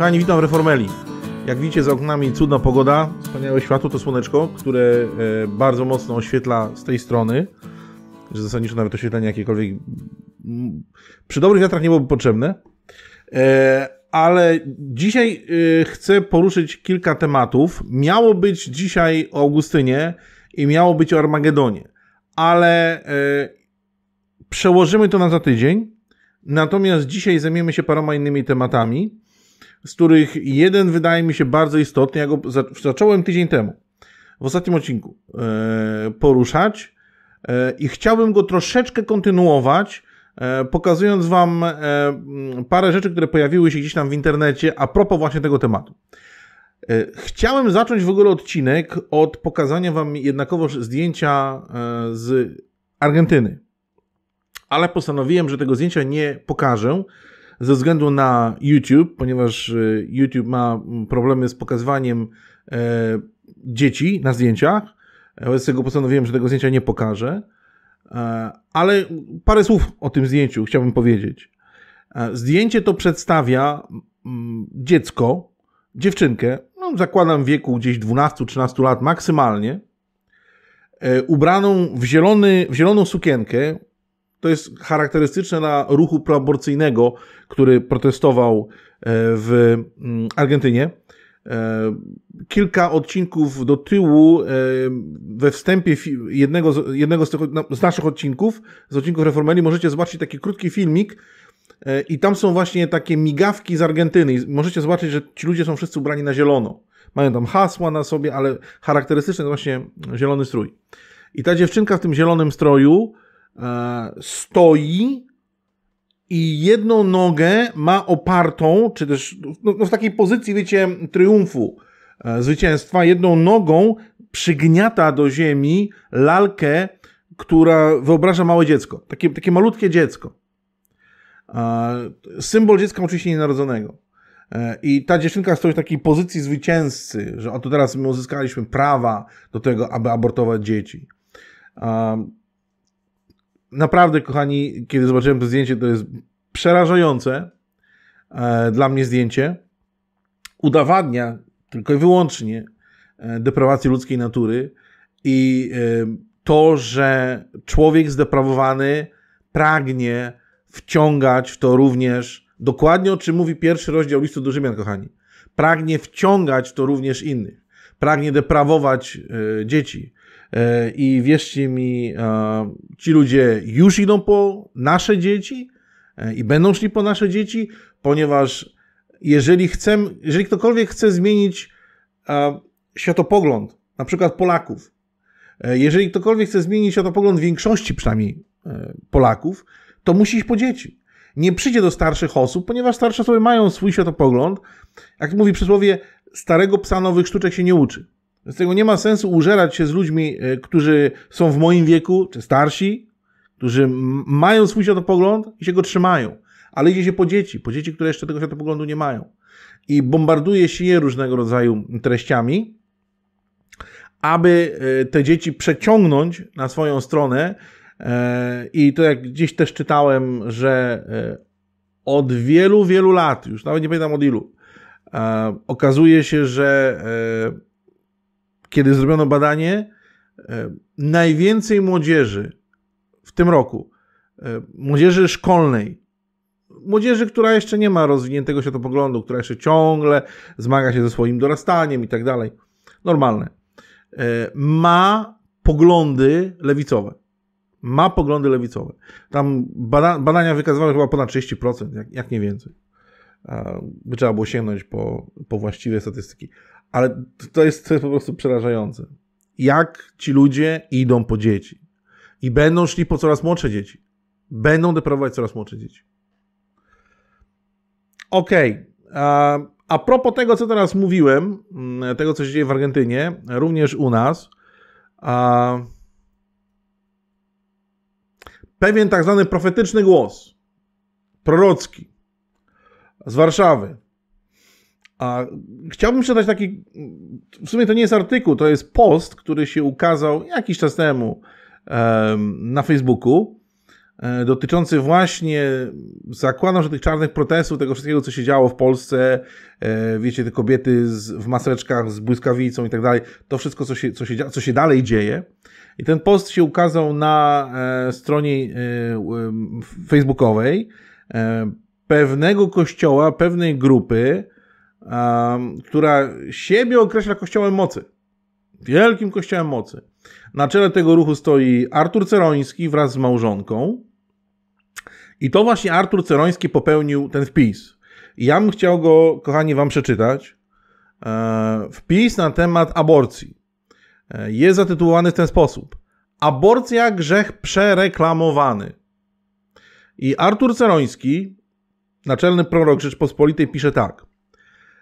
Kochani, witam Reformeli. Jak widzicie, za oknami cudna pogoda, wspaniałe światło, to słoneczko, które e, bardzo mocno oświetla z tej strony, że zasadniczo nawet oświetlenie jakiekolwiek przy dobrych wiatrach nie byłoby potrzebne. E, ale dzisiaj e, chcę poruszyć kilka tematów. Miało być dzisiaj o Augustynie i miało być o Armagedonie, ale przełożymy to na za tydzień. Natomiast dzisiaj zajmiemy się paroma innymi tematami z których jeden wydaje mi się bardzo istotny. Ja go zacząłem tydzień temu, w ostatnim odcinku, e, poruszać e, i chciałbym go troszeczkę kontynuować, e, pokazując Wam parę rzeczy, które pojawiły się gdzieś tam w internecie a propos właśnie tego tematu. Chciałem zacząć w ogóle odcinek od pokazania Wam jednakowoż zdjęcia z Argentyny, ale postanowiłem, że tego zdjęcia nie pokażę, ze względu na YouTube, ponieważ y, YouTube ma mm, problemy z pokazywaniem e, dzieci na zdjęciach. Wobec tego postanowiłem, że tego zdjęcia nie pokażę. E, ale parę słów o tym zdjęciu chciałbym powiedzieć. E, zdjęcie to przedstawia mm, dziecko, dziewczynkę, no zakładam wieku gdzieś 12-13 lat maksymalnie, ubraną w, zielony, w zieloną sukienkę, to jest charakterystyczne dla ruchu proaborcyjnego, który protestował e, w mm, Argentynie. E, kilka odcinków do tyłu, e, we wstępie jednego, z, jednego z, tych, no, z naszych odcinków, z odcinków Reformeli, możecie zobaczyć taki krótki filmik, i tam są właśnie takie migawki z Argentyny. Możecie zobaczyć, że ci ludzie są wszyscy ubrani na zielono. Mają tam hasła na sobie, ale charakterystyczny to właśnie zielony strój. I ta dziewczynka w tym zielonym stroju E, stoi i jedną nogę ma opartą, czy też no, no w takiej pozycji, wiecie, triumfu, e, zwycięstwa, jedną nogą przygniata do ziemi lalkę, która wyobraża małe dziecko. Takie, takie malutkie dziecko. E, symbol dziecka oczywiście nienarodzonego. I ta dziewczynka stoi w takiej pozycji zwycięzcy, że oto teraz my uzyskaliśmy prawa do tego, aby abortować dzieci naprawdę, kochani, kiedy zobaczyłem to zdjęcie, to jest przerażające e, dla mnie zdjęcie. Udowadnia tylko i wyłącznie e, deprawację ludzkiej natury i e, to, że człowiek zdeprawowany pragnie wciągać w to również dokładnie o czym mówi pierwszy rozdział listu do Rzymian, kochani. Pragnie wciągać w to również innych pragnie deprawować e, dzieci. E, I wierzcie mi, e, ci ludzie już idą po nasze dzieci i będą szli po nasze dzieci, ponieważ jeżeli chcemy, jeżeli ktokolwiek chce zmienić światopogląd, na przykład Polaków, jeżeli ktokolwiek chce zmienić światopogląd większości przynajmniej Polaków, to musi iść po dzieci nie przyjdzie do starszych osób, ponieważ starsze osoby mają swój światopogląd. Jak mówi przysłowie, starego psa nowych sztuczek się nie uczy. Z tego nie ma sensu użerać się z ludźmi, e, którzy są w moim wieku, czy starsi, którzy mają swój światopogląd i się go trzymają. Ale idzie się po dzieci, po dzieci, które jeszcze tego światopoglądu nie mają. I bombarduje się je różnego rodzaju treściami, aby e, te dzieci przeciągnąć na swoją stronę E, I to jak gdzieś też czytałem, że e, od wielu, wielu lat, już nawet nie pamiętam od ilu, e, okazuje się, że kiedy zrobiono badanie, najwięcej młodzieży w tym roku, młodzieży szkolnej, młodzieży, która jeszcze nie ma rozwiniętego światopoglądu, która jeszcze ciągle zmaga się ze swoim dorastaniem i tak dalej, normalne, ma poglądy lewicowe ma poglądy lewicowe. Tam badania wykazywały chyba ponad 30%, jak, jak nie więcej. By trzeba było sięgnąć po, po właściwe statystyki. Ale to jest, to jest po prostu przerażające. Jak ci ludzie idą po dzieci i będą szli po coraz młodsze dzieci. Będą deprawować coraz młodsze dzieci. Okej. Okay. A propos tego, co teraz mówiłem, mm, tego, co się dzieje w Argentynie, również u nas. A pewien tak zwany profetyczny głos, prorocki z Warszawy. A chciałbym przeczytać taki, w sumie to nie jest artykuł, to jest post, który się ukazał jakiś czas temu na Facebooku E, dotyczący właśnie, zakładam, że tych czarnych protestów, tego wszystkiego, co się działo w Polsce, e, wiecie, te kobiety z, w maseczkach z błyskawicą i tak dalej, to wszystko, co się, co, się, co się dalej dzieje. I ten post się ukazał na e, stronie facebookowej pewnego kościoła, pewnej grupy, która siebie określa kościołem mocy. Wielkim kościołem mocy. Na czele tego ruchu stoi Artur Ceroński wraz z małżonką. I to właśnie Artur Ceroński popełnił ten wpis. I ja bym chciał go, kochani, wam przeczytać. E, wpis na temat aborcji e, jest zatytułowany w ten sposób. Aborcja grzech przereklamowany. I Artur Ceroński, naczelny prorok Rzeczpospolitej, pisze tak.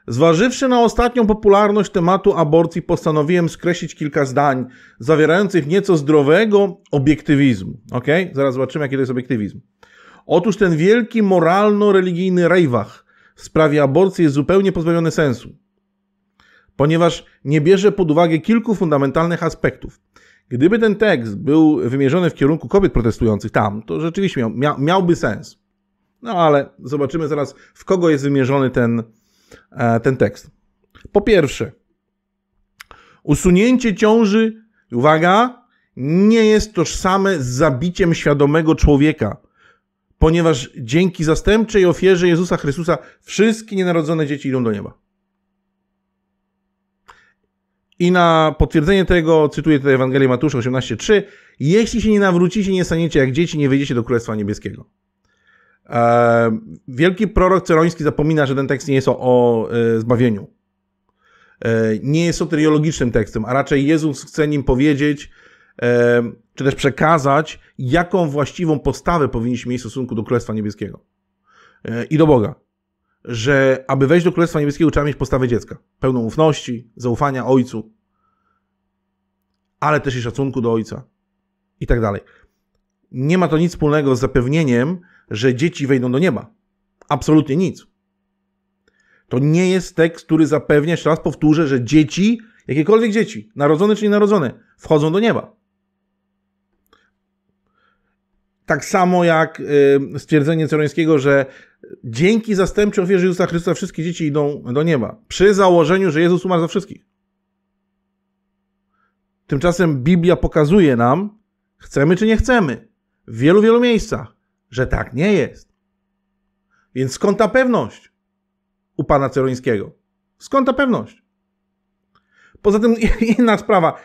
Zważywszy na ostatnią popularność tematu aborcji, postanowiłem skreślić kilka zdań zawierających nieco zdrowego obiektywizmu. Ok? Zaraz zobaczymy, jaki to jest obiektywizm. Otóż ten wielki moralno-religijny rejwach w sprawie aborcji jest zupełnie pozbawiony sensu, ponieważ nie bierze pod uwagę kilku fundamentalnych aspektów. Gdyby ten tekst był wymierzony w kierunku kobiet protestujących tam, to rzeczywiście miał, mia, miałby sens. No ale zobaczymy zaraz, w kogo jest wymierzony ten, e, ten tekst. Po pierwsze, usunięcie ciąży, uwaga, nie jest tożsame z zabiciem świadomego człowieka ponieważ dzięki zastępczej ofierze Jezusa Chrystusa wszystkie nienarodzone dzieci idą do nieba. I na potwierdzenie tego cytuję tutaj Ewangelię Matusza 18:3. Jeśli się nie nawrócicie, nie staniecie jak dzieci, nie wyjdziecie do Królestwa Niebieskiego. E, wielki prorok Ceroński zapomina, że ten tekst nie jest o, e, zbawieniu. E, nie jest soteriologicznym tekstem, a raczej Jezus chce nim powiedzieć, czy też przekazać, jaką właściwą postawę powinniśmy mieć w stosunku do Królestwa Niebieskiego e, i do Boga. Że aby wejść do Królestwa Niebieskiego, trzeba mieć postawę dziecka, pełną ufności, zaufania ojcu, ale też i szacunku do ojca i tak dalej. Nie ma to nic wspólnego z zapewnieniem, że dzieci wejdą do nieba. Absolutnie nic. To nie jest tekst, który zapewnia, jeszcze raz powtórzę, że dzieci, jakiekolwiek dzieci, narodzone czy nienarodzone, wchodzą do nieba. Tak samo jak y, stwierdzenie Cerońskiego, że dzięki zastępczej ofierze Jezusa Chrystusa wszystkie dzieci idą do nieba. Przy założeniu, że Jezus umarł za wszystkich. Tymczasem Biblia pokazuje nam, chcemy czy nie chcemy, w wielu, wielu miejscach, że tak nie jest. Więc skąd ta pewność u pana Cerońskiego? Skąd ta pewność? Poza tym inna sprawa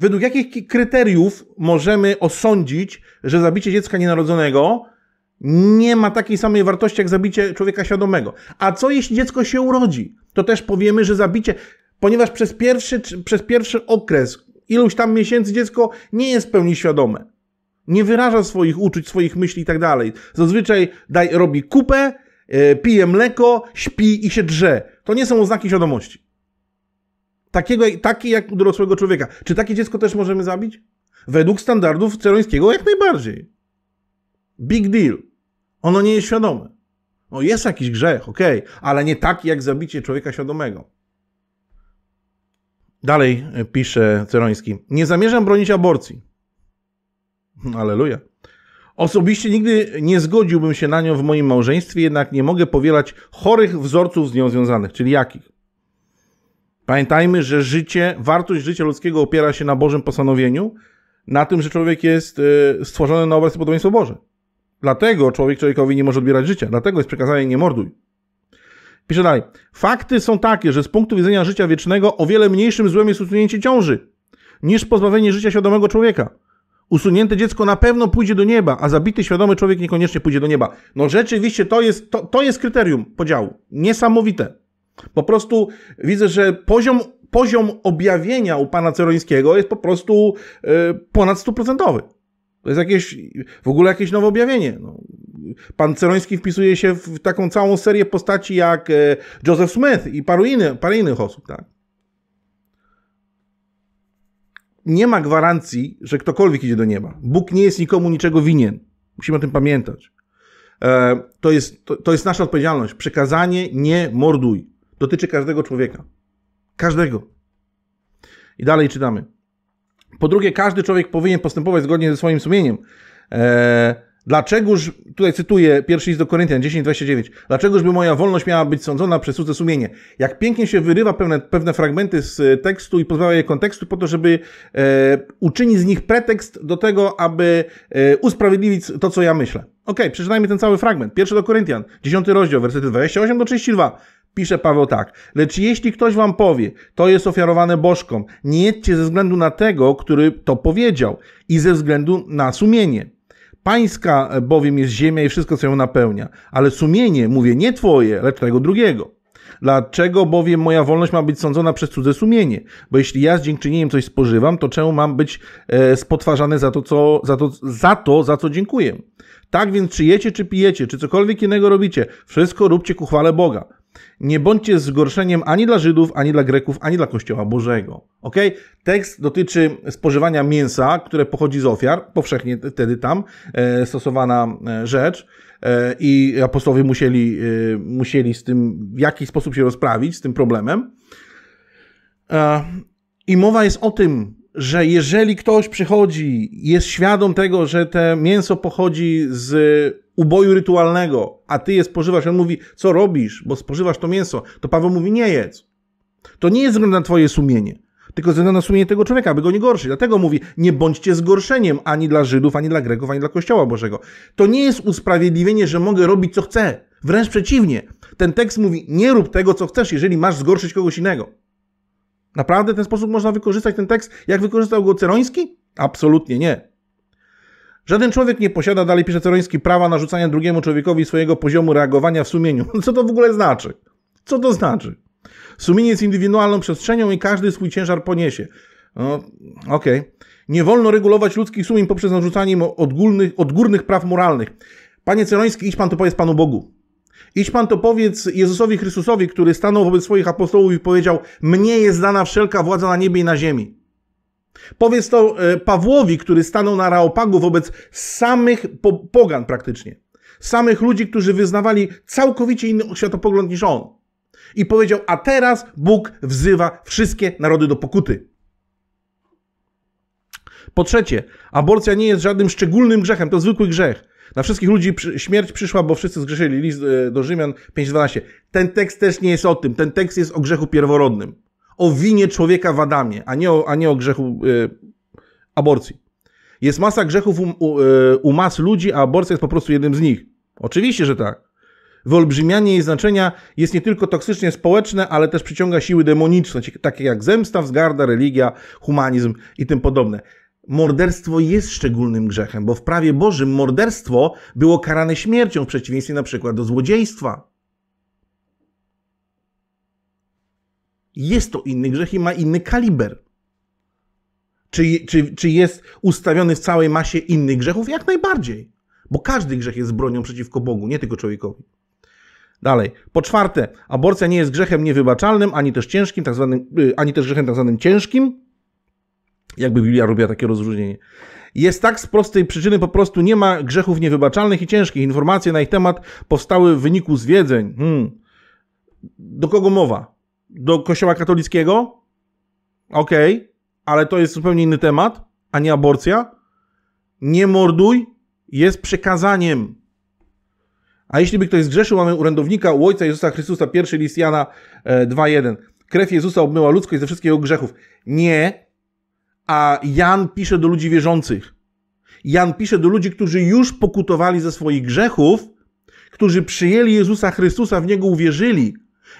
według jakich kryteriów możemy osądzić, że zabicie dziecka nienarodzonego nie ma takiej samej wartości jak zabicie człowieka świadomego. A co jeśli dziecko się urodzi? To też powiemy, że zabicie, ponieważ przez pierwszy, przez pierwszy okres, iluś tam miesięcy dziecko nie jest w pełni świadome. Nie wyraża swoich uczuć, swoich myśli i tak dalej. Zazwyczaj daj, robi kupę, e, pije mleko, śpi i się drze. To nie są oznaki świadomości. Takiego, taki jak dorosłego człowieka. Czy takie dziecko też możemy zabić? Według standardów Cerońskiego jak najbardziej. Big deal. Ono nie jest świadome. No jest jakiś grzech, okej, okay, ale nie taki jak zabicie człowieka świadomego. Dalej e, pisze Ceroński. Nie zamierzam bronić aborcji. Aleluja. Osobiście nigdy nie zgodziłbym się na nią w moim małżeństwie, jednak nie mogę powielać chorych wzorców z nią związanych. Czyli jakich? Pamiętajmy, że życie, wartość życia ludzkiego opiera się na Bożym postanowieniu, na tym, że człowiek jest e, stworzony na obraz i podobieństwo Boże. Dlatego człowiek człowiekowi nie może odbierać życia. Dlatego jest przekazanie nie morduj. Pisze dalej. Fakty są takie, że z punktu widzenia życia wiecznego o wiele mniejszym złem jest usunięcie ciąży niż pozbawienie życia świadomego człowieka. Usunięte dziecko na pewno pójdzie do nieba, a zabity świadomy człowiek niekoniecznie pójdzie do nieba. No rzeczywiście to jest, to, to jest kryterium podziału. Niesamowite. Po prostu widzę, że poziom, poziom objawienia u pana Cerońskiego jest po prostu y, ponad stuprocentowy. To jest jakieś, w ogóle jakieś nowe objawienie. No. Pan Ceroński wpisuje się w taką całą serię postaci jak y, Joseph Smith i paru, inny, paru innych osób, tak? Nie ma gwarancji, że ktokolwiek idzie do nieba. Bóg nie jest nikomu niczego winien. Musimy o tym pamiętać. E, to jest, to, to jest nasza odpowiedzialność. Przekazanie nie morduj dotyczy każdego człowieka. Każdego. I dalej czytamy. Po drugie, każdy człowiek powinien postępować zgodnie ze swoim sumieniem. Eee, dlaczegoż, tutaj cytuję pierwszy list do Koryntian 10:29. Dlaczegoż by moja wolność miała być sądzona przez cudze sumienie? Jak pięknie się wyrywa pewne, pewne fragmenty z e, tekstu i pozbawia je kontekstu po to, żeby e, uczynić z nich pretekst do tego, aby e, usprawiedliwić to, co ja myślę. Ok, przeczytajmy ten cały fragment. Pierwszy do Koryntian, 10 rozdział, wersety 28 do 32. Pisze Paweł tak. Lecz jeśli ktoś wam powie, to jest ofiarowane bożkom, nie jedźcie ze względu na tego, który to powiedział i ze względu na sumienie. Pańska bowiem jest ziemia i wszystko, co ją napełnia. Ale sumienie, mówię, nie twoje, lecz tego drugiego. Dlaczego bowiem moja wolność ma być sądzona przez cudze sumienie? Bo jeśli ja z dziękczynieniem coś spożywam, to czemu mam być e, spotwarzany za to, co, za, to, za to, za co dziękuję? Tak więc czy jecie, czy pijecie, czy cokolwiek innego robicie, wszystko róbcie ku chwale Boga. Nie bądźcie zgorszeniem ani dla Żydów, ani dla Greków, ani dla Kościoła Bożego. Ok? Tekst dotyczy spożywania mięsa, które pochodzi z ofiar, powszechnie wtedy tam e, stosowana e, rzecz e, i apostołowie musieli, e, musieli z tym w jakiś sposób się rozprawić, z tym problemem. E, I mowa jest o tym, że jeżeli ktoś przychodzi, jest świadom tego, że te mięso pochodzi z uboju rytualnego, a ty je spożywasz. On mówi, co robisz, bo spożywasz to mięso. To Paweł mówi, nie jedz. To nie jest wzgląd na twoje sumienie, tylko ze na sumienie tego człowieka, aby go nie gorszyć. Dlatego mówi, nie bądźcie zgorszeniem ani dla Żydów, ani dla Greków, ani dla Kościoła Bożego. To nie jest usprawiedliwienie, że mogę robić co chcę. Wręcz przeciwnie. Ten tekst mówi, nie rób tego, co chcesz, jeżeli masz zgorszyć kogoś innego. Naprawdę w ten sposób można wykorzystać ten tekst, jak wykorzystał go Ceroński? Absolutnie nie. Żaden człowiek nie posiada, dalej pisze Ceroński, prawa narzucania drugiemu człowiekowi swojego poziomu reagowania w sumieniu. Co to w ogóle znaczy? Co to znaczy? Sumienie jest indywidualną przestrzenią i każdy swój ciężar poniesie. No, okej. Okay. Nie wolno regulować ludzkich sumień poprzez narzucanie im odgórnych, odgórnych praw moralnych. Panie Ceroński, idź pan to powiedz Panu Bogu. Idź pan to powiedz Jezusowi Chrystusowi, który stanął wobec swoich apostołów i powiedział: Mnie jest dana wszelka władza na niebie i na ziemi. Powiedz to e, Pawłowi, który stanął na Raopagu wobec samych pogan praktycznie. Samych ludzi, którzy wyznawali całkowicie inny światopogląd niż on. I powiedział, a teraz Bóg wzywa wszystkie narody do pokuty. Po trzecie, aborcja nie jest żadnym szczególnym grzechem, to zwykły grzech. Na wszystkich ludzi śmierć przyszła, bo wszyscy zgrzeszyli. List e, do Rzymian 5.12. Ten tekst też nie jest o tym. Ten tekst jest o grzechu pierworodnym o winie człowieka w Adamie, a nie o, a nie o grzechu y, aborcji. Jest masa grzechów u, u, y, u mas ludzi, a aborcja jest po prostu jednym z nich. Oczywiście, że tak. Wyolbrzymianie jej znaczenia jest nie tylko toksycznie społeczne, ale też przyciąga siły demoniczne, takie jak zemsta, wzgarda, religia, humanizm i tym podobne. Morderstwo jest szczególnym grzechem, bo w prawie Bożym morderstwo było karane śmiercią w przeciwieństwie na przykład do złodziejstwa. jest to inny grzech i ma inny kaliber. Czy, czy, czy jest ustawiony w całej masie innych grzechów? Jak najbardziej. Bo każdy grzech jest bronią przeciwko Bogu, nie tylko człowiekowi. Dalej. Po czwarte, aborcja nie jest grzechem niewybaczalnym, ani też ciężkim, tak zwanym, y, ani też grzechem tak zwanym ciężkim. Jakby Biblia robiła takie rozróżnienie. Jest tak z prostej przyczyny, po prostu nie ma grzechów niewybaczalnych i ciężkich. Informacje na ich temat powstały w wyniku zwiedzeń. Hmm. Do kogo mowa? do kościoła katolickiego? Okej, okay. ale to jest zupełnie inny temat, a nie aborcja. Nie morduj jest przekazaniem. A jeśli by ktoś zgrzeszył, mamy urędownika u Ojca Jezusa Chrystusa, pierwszy list Jana 2.1. E, Krew Jezusa obmyła ludzkość ze wszystkich jego grzechów. Nie. A Jan pisze do ludzi wierzących. Jan pisze do ludzi, którzy już pokutowali ze swoich grzechów, którzy przyjęli Jezusa Chrystusa, w Niego uwierzyli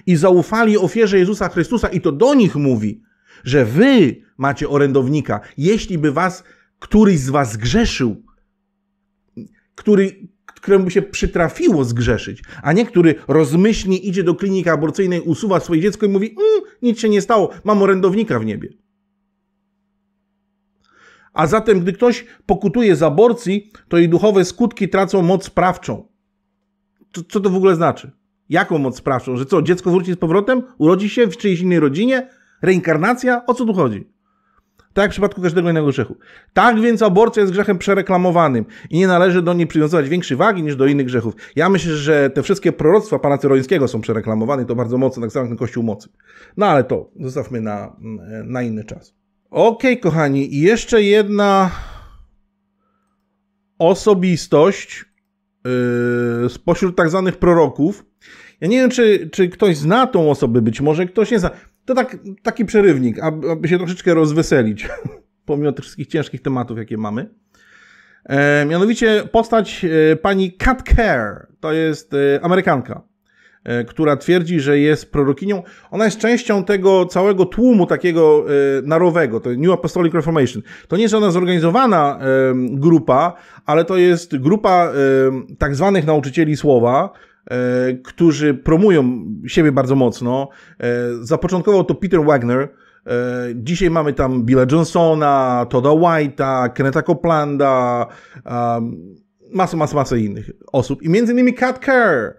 i zaufali ofierze Jezusa Chrystusa i to do nich mówi, że wy macie orędownika. Jeśli by was któryś z was zgrzeszył, który, któremu się przytrafiło zgrzeszyć, a nie który rozmyślnie idzie do kliniki aborcyjnej, usuwa swoje dziecko i mówi: mmm, Nic się nie stało, mam orędownika w niebie. A zatem, gdy ktoś pokutuje z aborcji, to jej duchowe skutki tracą moc sprawczą. co to w ogóle znaczy? Jaką moc sprawczą? Że co, dziecko wróci z powrotem? Urodzi się w czyjejś innej rodzinie? Reinkarnacja? O co tu chodzi? Tak jak w przypadku każdego innego grzechu. Tak więc aborcja jest grzechem przereklamowanym i nie należy do niej przywiązywać większej wagi niż do innych grzechów. Ja myślę, że te wszystkie proroctwa pana Cyrońskiego są przereklamowane i to bardzo mocno, tak samo jak ten Kościół Mocy. No ale to zostawmy na, na inny czas. Okej, okay, kochani, i jeszcze jedna osobistość yy, spośród tak zwanych proroków, ja nie wiem, czy, czy ktoś zna tą osobę, być może ktoś nie zna. To tak, taki przerywnik, aby, się troszeczkę rozweselić, pomimo tych wszystkich ciężkich tematów, jakie mamy. E, mianowicie postać e, pani Cat Care, to jest e, Amerykanka, e, która twierdzi, że jest prorokinią. Ona jest częścią tego całego tłumu takiego e, narowego, to New Apostolic Reformation. To nie jest ona zorganizowana e, grupa, ale to jest grupa tak zwanych nauczycieli słowa, E, którzy promują siebie bardzo mocno. E, zapoczątkował to Peter Wagner. E, dzisiaj mamy tam Billa Johnsona, Toda White'a, Kenneta Coplanda, masę, masę, masę innych osób. I między innymi Cat Kerr,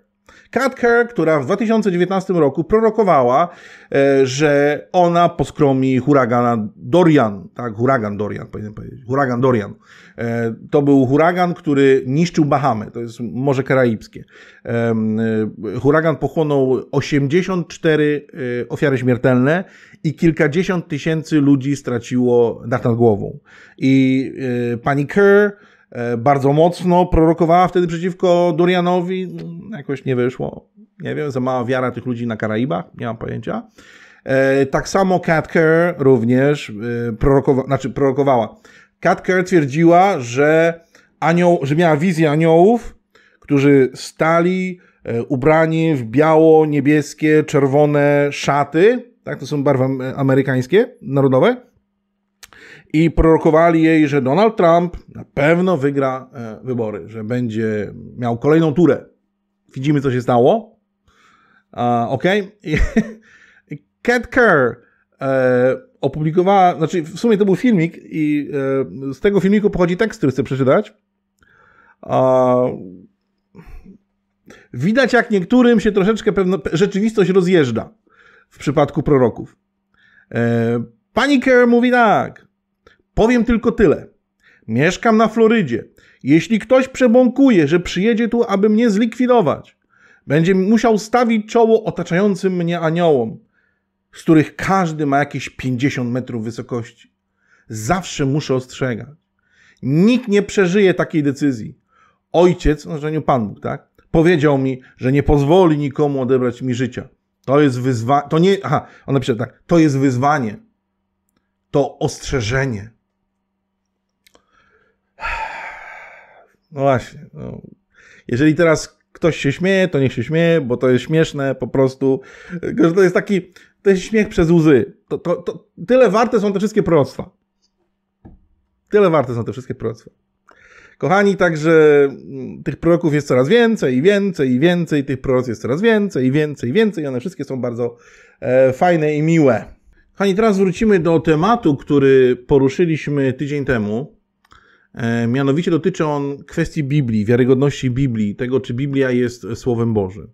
Kat Kerr, która w 2019 roku prorokowała, e, że ona poskromi huragana Dorian. Tak, huragan Dorian, powinienem powiedzieć. Huragan Dorian. E, to był huragan, który niszczył Bahamy. To jest Morze Karaibskie. E, huragan pochłonął 84 ofiary śmiertelne i kilkadziesiąt tysięcy ludzi straciło dach nad głową. I pani Kerr E, bardzo mocno, prorokowała wtedy przeciwko Dorianowi, jakoś nie wyszło. Nie wiem, za mała wiara tych ludzi na Karaibach, nie mam pojęcia. E, tak samo Cat Kerr również e, prorokowa znaczy prorokowała. Cat Kerr twierdziła, że, anioł, że miała wizję aniołów, którzy stali ubrani w biało, niebieskie, czerwone szaty, tak, to są barwy amerykańskie, narodowe, i prorokowali jej, że Donald Trump na pewno wygra e, wybory, że będzie miał kolejną turę. Widzimy, co się stało. Uh, ok. Cat Kerr e, opublikowała, znaczy w sumie to był filmik i e, z tego filmiku pochodzi tekst, który chcę przeczytać. Uh, widać, jak niektórym się troszeczkę pewno, rzeczywistość rozjeżdża w przypadku proroków. E, Pani Kerr mówi tak. Powiem tylko tyle. Mieszkam na Florydzie. Jeśli ktoś przebąkuje, że przyjedzie tu, aby mnie zlikwidować, będzie musiał stawić czoło otaczającym mnie aniołom, z których każdy ma jakieś 50 metrów wysokości. Zawsze muszę ostrzegać. Nikt nie przeżyje takiej decyzji. Ojciec, no żeniu Pan Bóg, tak? Powiedział mi, że nie pozwoli nikomu odebrać mi życia. To jest wyzwanie. To nie. Aha, on napisał tak. To jest wyzwanie. To ostrzeżenie. No właśnie. No. Jeżeli teraz ktoś się śmieje, to niech się śmieje, bo to jest śmieszne po prostu. Tylko, to jest taki, to jest śmiech przez łzy. To, to, to, tyle warte są te wszystkie proroctwa. Tyle warte są te wszystkie proroctwa. Kochani, także mm, tych proroków jest coraz więcej i więcej i więcej, tych proroków jest coraz więcej i więcej i więcej i one wszystkie są bardzo e, fajne i miłe. Kochani, teraz wrócimy do tematu, który poruszyliśmy tydzień temu, E, mianowicie dotyczy on kwestii Biblii, wiarygodności Biblii, tego czy Biblia jest Słowem Bożym.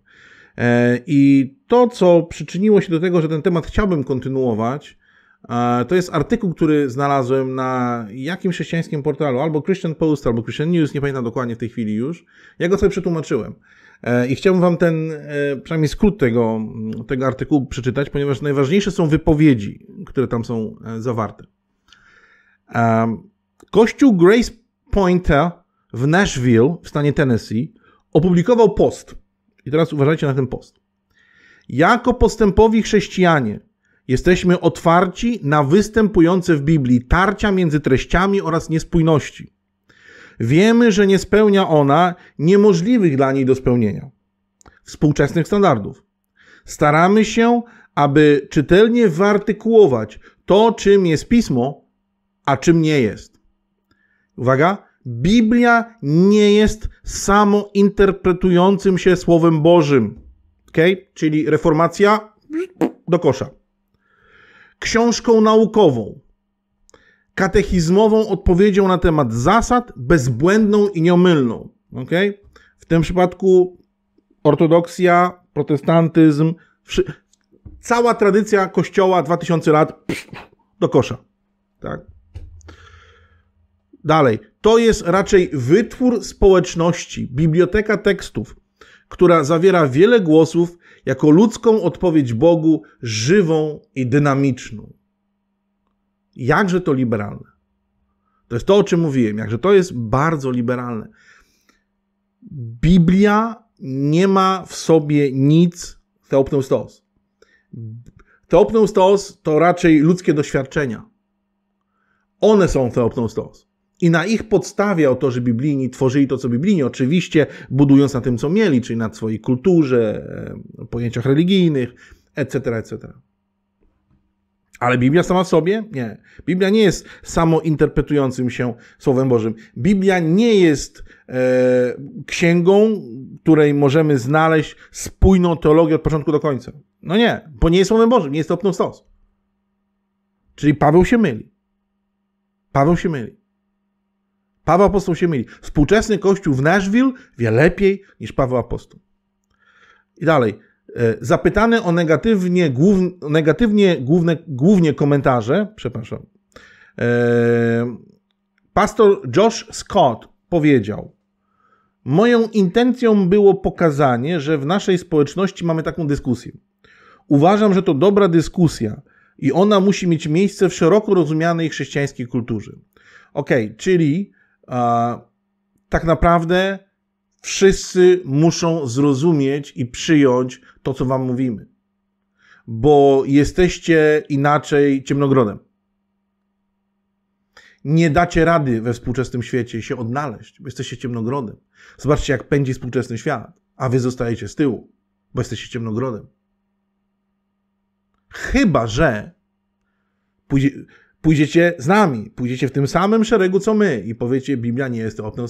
E, I to, co przyczyniło się do tego, że ten temat chciałbym kontynuować, e, to jest artykuł, który znalazłem na jakimś chrześcijańskim portalu, albo Christian Post, albo Christian News, nie pamiętam dokładnie w tej chwili już. Ja go sobie przetłumaczyłem. I chciałbym Wam ten, przynajmniej skrót tego, tego artykułu przeczytać, ponieważ najważniejsze są wypowiedzi, które tam są zawarte. Kościół Grace Pointa w Nashville, w stanie Tennessee, opublikował post. I teraz uważajcie na ten post. Jako postępowi chrześcijanie jesteśmy otwarci na występujące w Biblii tarcia między treściami oraz niespójności. Wiemy, że nie spełnia ona niemożliwych dla niej do spełnienia współczesnych standardów. Staramy się, aby czytelnie wyartykułować to, czym jest pismo, a czym nie jest uwaga, Biblia nie jest samointerpretującym się Słowem Bożym. Okay? Czyli reformacja do kosza. Książką naukową, katechizmową odpowiedzią na temat zasad, bezbłędną i nieomylną. Okay? W tym przypadku ortodoksja, protestantyzm, cała tradycja kościoła 2000 lat do kosza. Tak? Dalej, to jest raczej wytwór społeczności, biblioteka tekstów, która zawiera wiele głosów jako ludzką odpowiedź Bogu, żywą i dynamiczną. Jakże to liberalne. To jest to, o czym mówiłem, jakże to jest bardzo liberalne. Biblia nie ma w sobie nic teopneustos. Teopneustos to raczej ludzkie doświadczenia. One są stos. I na ich podstawie autorzy biblijni tworzyli to, co biblijni, oczywiście budując na tym, co mieli, czyli na swojej kulturze, e, pojęciach religijnych, etc., etc. Ale Biblia sama w sobie? Nie. Biblia nie jest samointerpretującym się Słowem Bożym. Biblia nie jest e, księgą, której możemy znaleźć spójną teologię od początku do końca. No nie, bo nie jest Słowem Bożym, nie jest to opną stos. Czyli Paweł się myli. Paweł się myli. Paweł Apostoł się myli. Współczesny kościół w Nashville wie lepiej niż Paweł Apostoł. I dalej. E, Zapytany o negatywnie, głów, negatywnie główne, głównie komentarze, przepraszam, e, pastor Josh Scott powiedział: Moją intencją było pokazanie, że w naszej społeczności mamy taką dyskusję. Uważam, że to dobra dyskusja i ona musi mieć miejsce w szeroko rozumianej chrześcijańskiej kulturze. Ok, czyli tak naprawdę wszyscy muszą zrozumieć i przyjąć to, co wam mówimy. Bo jesteście inaczej ciemnogrodem. Nie dacie rady we współczesnym świecie się odnaleźć, bo jesteście ciemnogrodem. Zobaczcie, jak pędzi współczesny świat, a wy zostajecie z tyłu, bo jesteście ciemnogrodem. Chyba, że pójdziecie z nami, pójdziecie w tym samym szeregu co my i powiecie, Biblia nie jest to open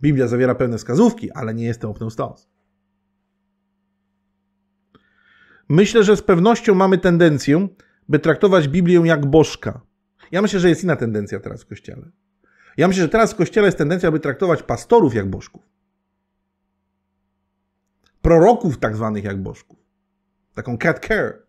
Biblia zawiera pewne wskazówki, ale nie jest to open Myślę, że z pewnością mamy tendencję, by traktować Biblię jak bożka. Ja myślę, że jest inna tendencja teraz w Kościele. Ja myślę, że teraz w Kościele jest tendencja, by traktować pastorów jak bożków. Proroków tak zwanych jak bożków. Taką cat care.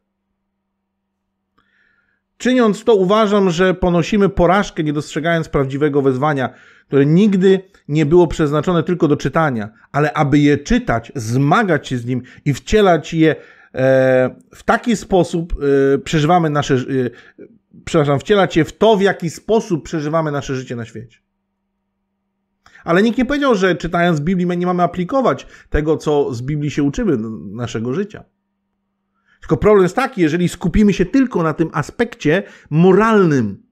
Czyniąc to, uważam, że ponosimy porażkę, nie dostrzegając prawdziwego wezwania, które nigdy nie było przeznaczone tylko do czytania, ale aby je czytać, zmagać się z nim i wcielać je e, w taki sposób, e, przeżywamy nasze, e, przepraszam, wcielać je w to, w jaki sposób przeżywamy nasze życie na świecie. Ale nikt nie powiedział, że czytając Biblię nie mamy aplikować tego, co z Biblii się uczymy naszego życia. Tylko problem jest taki, jeżeli skupimy się tylko na tym aspekcie moralnym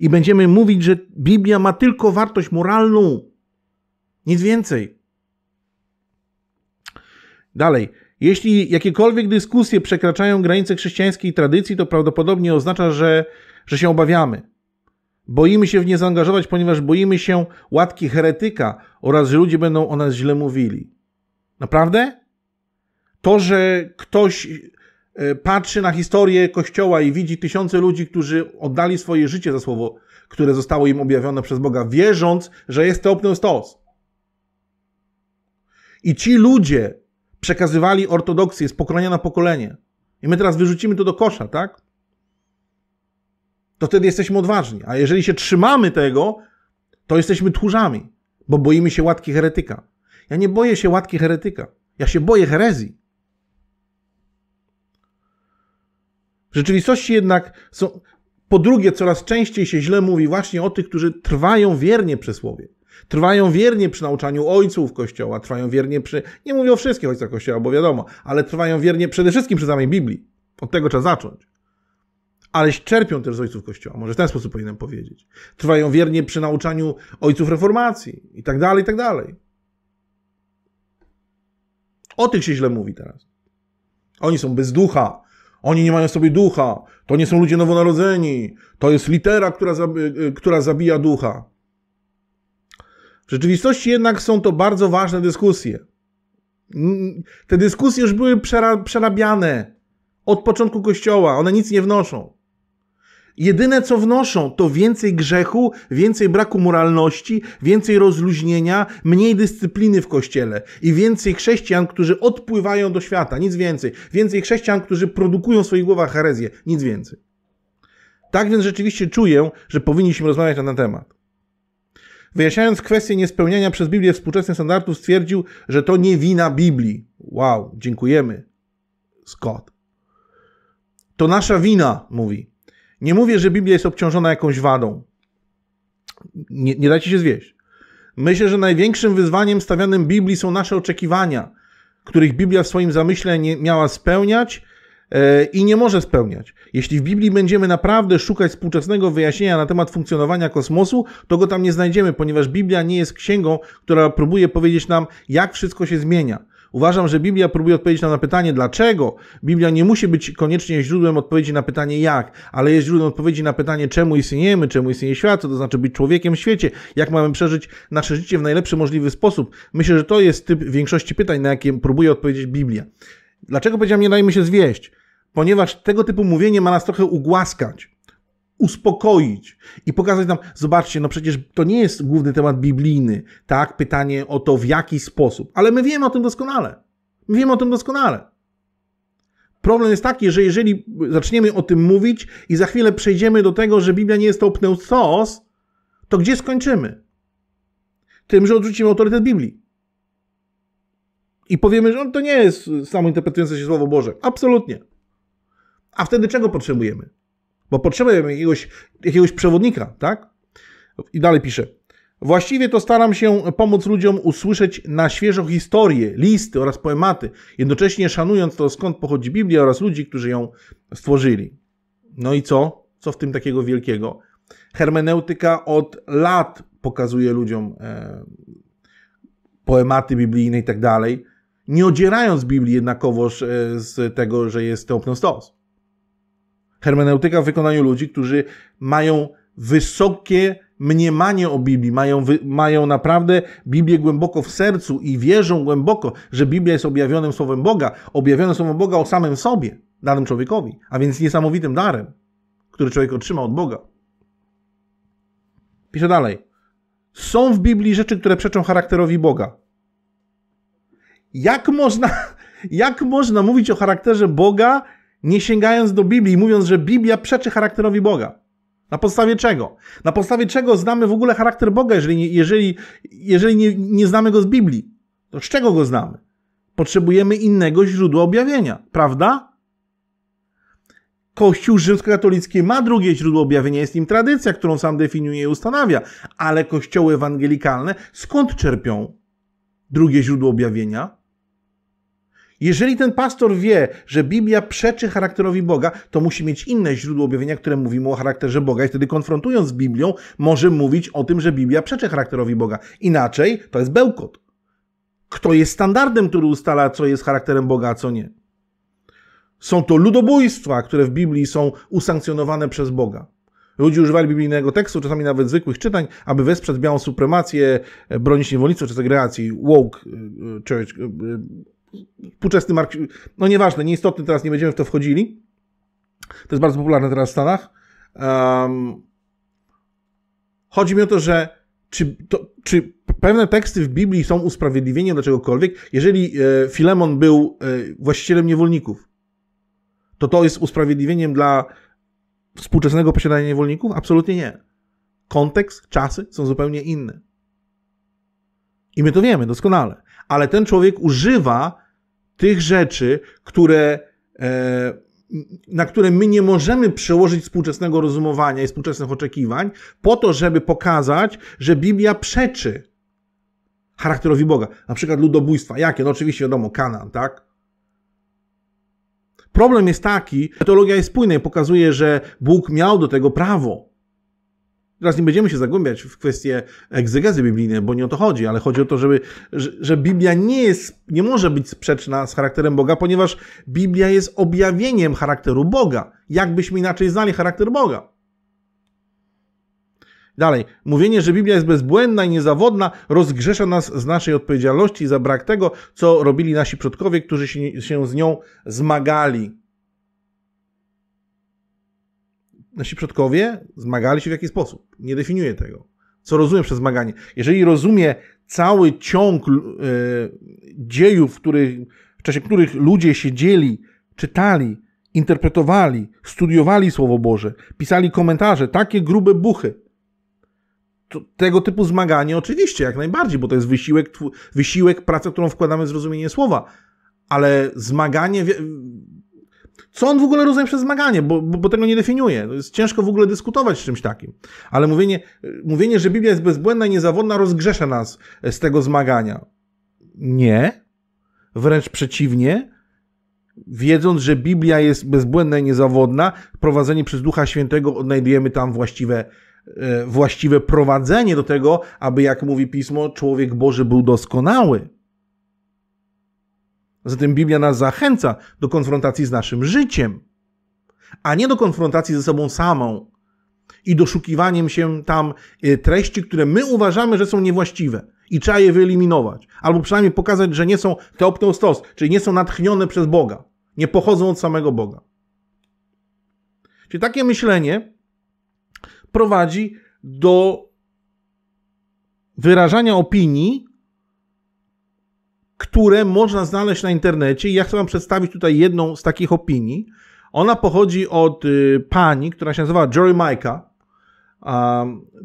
i będziemy mówić, że Biblia ma tylko wartość moralną, nic więcej. Dalej. Jeśli jakiekolwiek dyskusje przekraczają granice chrześcijańskiej tradycji, to prawdopodobnie oznacza, że, że się obawiamy. Boimy się w nie zaangażować, ponieważ boimy się łatki heretyka oraz że ludzie będą o nas źle mówili. Naprawdę? To, że ktoś E, patrzy na historię Kościoła i widzi tysiące ludzi, którzy oddali swoje życie za słowo, które zostało im objawione przez Boga, wierząc, że jest teopnym stos. I ci ludzie przekazywali ortodoksję z pokolenia na pokolenie. I my teraz wyrzucimy to do kosza, tak? To wtedy jesteśmy odważni. A jeżeli się trzymamy tego, to jesteśmy tchórzami, bo boimy się łatki heretyka. Ja nie boję się łatki heretyka. Ja się boję herezji. W rzeczywistości jednak są, po drugie, coraz częściej się źle mówi właśnie o tych, którzy trwają wiernie przy słowie. Trwają wiernie przy nauczaniu ojców Kościoła, trwają wiernie przy. Nie mówię o wszystkich ojcach Kościoła, bo wiadomo, ale trwają wiernie przede wszystkim przy samej Biblii. Od tego trzeba zacząć. Ale czerpią też z ojców Kościoła, może w ten sposób powinienem powiedzieć. Trwają wiernie przy nauczaniu ojców reformacji i tak dalej, i tak dalej. O tych się źle mówi teraz. Oni są bez ducha, oni nie mają sobie ducha. To nie są ludzie nowonarodzeni. To jest litera, która, zabi- y, y, która zabija ducha. W rzeczywistości jednak są to bardzo ważne dyskusje. Te dyskusje już były przerabiane od początku Kościoła. One nic nie wnoszą. Jedyne co wnoszą to więcej grzechu, więcej braku moralności, więcej rozluźnienia, mniej dyscypliny w kościele i więcej chrześcijan, którzy odpływają do świata, nic więcej. Więcej chrześcijan, którzy produkują w swoich głowach herezję, nic więcej. Tak więc rzeczywiście czuję, że powinniśmy rozmawiać na ten temat. Wyjaśniając kwestię niespełniania przez Biblię współczesnych standardów, stwierdził, że to nie wina Biblii. Wow, dziękujemy. Scott. To nasza wina, mówi. Nie mówię, że Biblia jest obciążona jakąś wadą. Nie, nie dajcie się zwieść. Myślę, że największym wyzwaniem stawianym Biblii są nasze oczekiwania, których Biblia w swoim zamyśle nie miała spełniać e, i nie może spełniać. Jeśli w Biblii będziemy naprawdę szukać współczesnego wyjaśnienia na temat funkcjonowania kosmosu, to go tam nie znajdziemy, ponieważ Biblia nie jest księgą, która próbuje powiedzieć nam, jak wszystko się zmienia. Uważam, że Biblia próbuje odpowiedzieć nam na pytanie dlaczego. Biblia nie musi być koniecznie źródłem odpowiedzi na pytanie jak, ale jest źródłem odpowiedzi na pytanie czemu istniejemy, czemu istnieje świat, co to znaczy być człowiekiem w świecie, jak mamy przeżyć nasze życie w najlepszy możliwy sposób. Myślę, że to jest typ większości pytań, na jakie próbuje odpowiedzieć Biblia. Dlaczego powiedziałem nie dajmy się zwieść? Ponieważ tego typu mówienie ma nas trochę ugłaskać uspokoić i pokazać nam, zobaczcie, no przecież to nie jest główny temat biblijny, tak? Pytanie o to, w jaki sposób, ale my wiemy o tym doskonale. My wiemy o tym doskonale. Problem jest taki, że jeżeli zaczniemy o tym mówić i za chwilę przejdziemy do tego, że Biblia nie jest to pneustos, to gdzie skończymy? Tym, że odrzucimy autorytet Biblii. I powiemy, że on to nie jest samo się Słowo Boże. Absolutnie. A wtedy czego potrzebujemy? bo potrzebujemy jakiegoś, jakiegoś przewodnika, tak? I dalej pisze. Właściwie to staram się pomóc ludziom usłyszeć na świeżo historie, listy oraz poematy, jednocześnie szanując to, skąd pochodzi Biblia oraz ludzi, którzy ją stworzyli. No i co? Co w tym takiego wielkiego? Hermeneutyka od lat pokazuje ludziom e, poematy biblijne i tak dalej, nie odzierając Biblii jednakowoż e, z tego, że jest to teopnostos hermeneutyka w wykonaniu ludzi, którzy mają wysokie mniemanie o Biblii, mają, mają naprawdę Biblię głęboko w sercu i wierzą głęboko, że Biblia jest objawionym Słowem Boga, objawionym Słowem Boga o samym sobie, danym człowiekowi, a więc niesamowitym darem, który człowiek otrzyma od Boga. Pisze dalej. Są w Biblii rzeczy, które przeczą charakterowi Boga. Jak można, jak można mówić o charakterze Boga, nie sięgając do Biblii, mówiąc, że Biblia przeczy charakterowi Boga. Na podstawie czego? Na podstawie czego znamy w ogóle charakter Boga, jeżeli nie, jeżeli, jeżeli nie, nie znamy go z Biblii? To z czego go znamy? Potrzebujemy innego źródła objawienia, prawda? Kościół rzymskokatolicki ma drugie źródło objawienia, jest nim tradycja, którą sam definiuje i ustanawia, ale kościoły ewangelikalne skąd czerpią drugie źródło objawienia? Jeżeli ten pastor wie, że Biblia przeczy charakterowi Boga, to musi mieć inne źródło objawienia, które mówi mu o charakterze Boga i wtedy konfrontując z Biblią może mówić o tym, że Biblia przeczy charakterowi Boga. Inaczej to jest bełkot. Kto jest standardem, który ustala, co jest charakterem Boga, a co nie? Są to ludobójstwa, które w Biblii są usankcjonowane przez Boga. Ludzie używali biblijnego tekstu, czasami nawet zwykłych czytań, aby wesprzeć białą supremację, bronić niewolnictwa czy segregacji, woke e, e, church, e, współczesny mark, no nieważne, nieistotny, teraz nie będziemy w to wchodzili. To jest bardzo popularne teraz w Stanach. Um, chodzi mi o to, że czy, to, czy pewne teksty w Biblii są usprawiedliwieniem dla czegokolwiek? Jeżeli e, Filemon był e, właścicielem niewolników, to to jest usprawiedliwieniem dla współczesnego posiadania niewolników? Absolutnie nie. Kontekst, czasy są zupełnie inne. I my to wiemy doskonale. Ale ten człowiek używa tych rzeczy, które, e, na które my nie możemy przełożyć współczesnego rozumowania i współczesnych oczekiwań, po to, żeby pokazać, że Biblia przeczy charakterowi Boga. Na przykład ludobójstwa. Jakie? No oczywiście wiadomo, Kanan, tak? Problem jest taki, że teologia jest spójna i pokazuje, że Bóg miał do tego prawo. Teraz nie będziemy się zagłębiać w kwestie egzegezy biblijnej, bo nie o to chodzi, ale chodzi o to, żeby, że, że Biblia nie jest, nie może być sprzeczna z charakterem Boga, ponieważ Biblia jest objawieniem charakteru Boga. Jakbyśmy inaczej znali charakter Boga. Dalej, mówienie, że Biblia jest bezbłędna i niezawodna, rozgrzesza nas z naszej odpowiedzialności za brak tego, co robili nasi przodkowie, którzy się, się z nią zmagali. nasi przodkowie zmagali się w jaki sposób. Nie definiuję tego. Co rozumiem przez zmaganie? Jeżeli rozumie cały ciąg y, dziejów, w, których, w czasie których ludzie siedzieli, czytali, interpretowali, studiowali Słowo Boże, pisali komentarze, takie grube buchy. To, tego typu zmaganie oczywiście, jak najbardziej, bo to jest wysiłek, wysiłek, praca, którą wkładamy w zrozumienie Słowa. Ale zmaganie co on w ogóle rozumie przez zmaganie, bo, bo, bo tego nie definiuje. To jest ciężko w ogóle dyskutować z czymś takim. Ale mówienie, y, mówienie, że Biblia jest bezbłędna i niezawodna, rozgrzesza nas e, z tego zmagania. Nie. Wręcz przeciwnie. Wiedząc, że Biblia jest bezbłędna i niezawodna, prowadzeni przez Ducha Świętego odnajdujemy tam właściwe, e, właściwe prowadzenie do tego, aby, jak mówi pismo, człowiek Boży był doskonały Zatem Biblia nas zachęca do konfrontacji z naszym życiem, a nie do konfrontacji ze sobą samą i doszukiwaniem się tam y, treści, które my uważamy, że są niewłaściwe i trzeba je wyeliminować, albo przynajmniej pokazać, że nie są teopneustos, czyli nie są natchnione przez Boga, nie pochodzą od samego Boga. Czyli takie myślenie prowadzi do wyrażania opinii, które można znaleźć na internecie. I ja chcę Wam przedstawić tutaj jedną z takich opinii. Ona pochodzi od y, pani, która się nazywa Jory Mike'a.